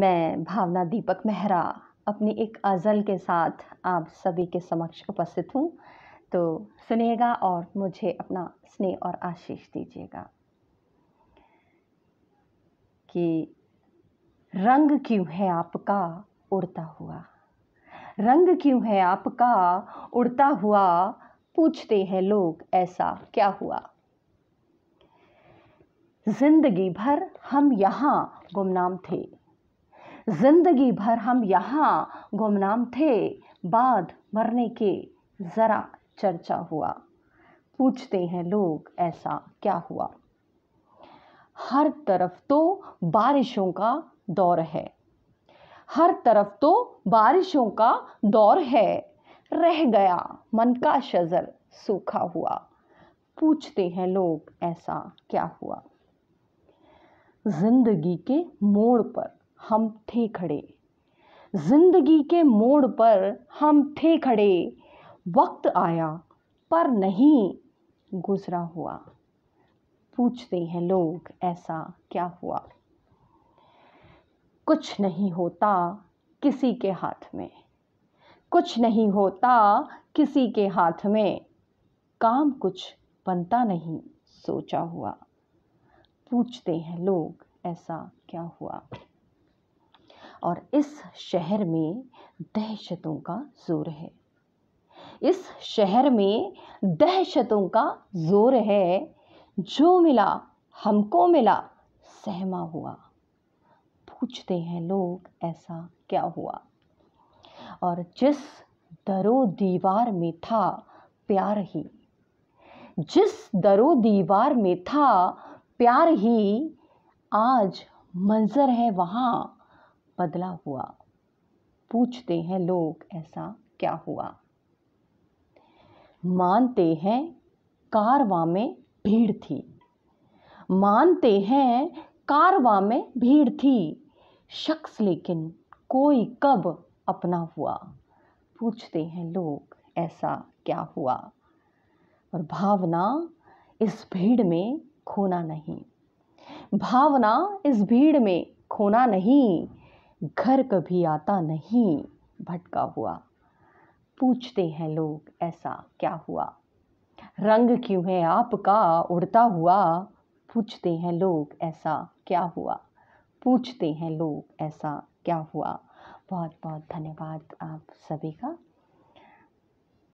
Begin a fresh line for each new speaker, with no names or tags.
मैं भावना दीपक मेहरा अपनी एक अज़ल के साथ आप सभी के समक्ष उपस्थित हूँ तो सुनिएगा और मुझे अपना स्नेह और आशीष दीजिएगा कि रंग क्यों है आपका उड़ता हुआ रंग क्यों है आपका उड़ता हुआ पूछते हैं लोग ऐसा क्या हुआ जिंदगी भर हम यहाँ गुमनाम थे जिंदगी भर हम यहाँ गुमनाम थे बाद मरने के ज़रा चर्चा हुआ पूछते हैं लोग ऐसा क्या हुआ हर तरफ तो बारिशों का दौर है हर तरफ तो बारिशों का दौर है रह गया मन का शजर सूखा हुआ पूछते हैं लोग ऐसा क्या हुआ जिंदगी के मोड़ पर हम थे खड़े जिंदगी के मोड़ पर हम थे खड़े वक्त आया पर नहीं गुजरा हुआ पूछते हैं लोग ऐसा क्या हुआ कुछ नहीं होता किसी के हाथ में कुछ नहीं होता किसी के हाथ में काम कुछ बनता नहीं सोचा हुआ पूछते हैं लोग ऐसा क्या हुआ और इस शहर में दहशतों का ज़ोर है इस शहर में दहशतों का ज़ोर है जो मिला हमको मिला सहमा हुआ पूछते हैं लोग ऐसा क्या हुआ और जिस दरो दीवार में था प्यार ही जिस दरो दीवार में था प्यार ही आज मंजर है वहाँ बदला हुआ पूछते हैं लोग ऐसा क्या हुआ मानते हैं कारवा में भीड़ थी मानते हैं कारवा में भीड़ थी शख्स लेकिन कोई कब अपना हुआ पूछते हैं लोग ऐसा क्या हुआ और भावना इस भीड़ में खोना नहीं भावना इस भीड़ में खोना नहीं घर कभी आता नहीं भटका हुआ पूछते हैं लोग ऐसा क्या हुआ रंग क्यों है आपका उड़ता हुआ पूछते हैं लोग ऐसा क्या हुआ पूछते हैं लोग ऐसा क्या हुआ बहुत बहुत धन्यवाद आप सभी का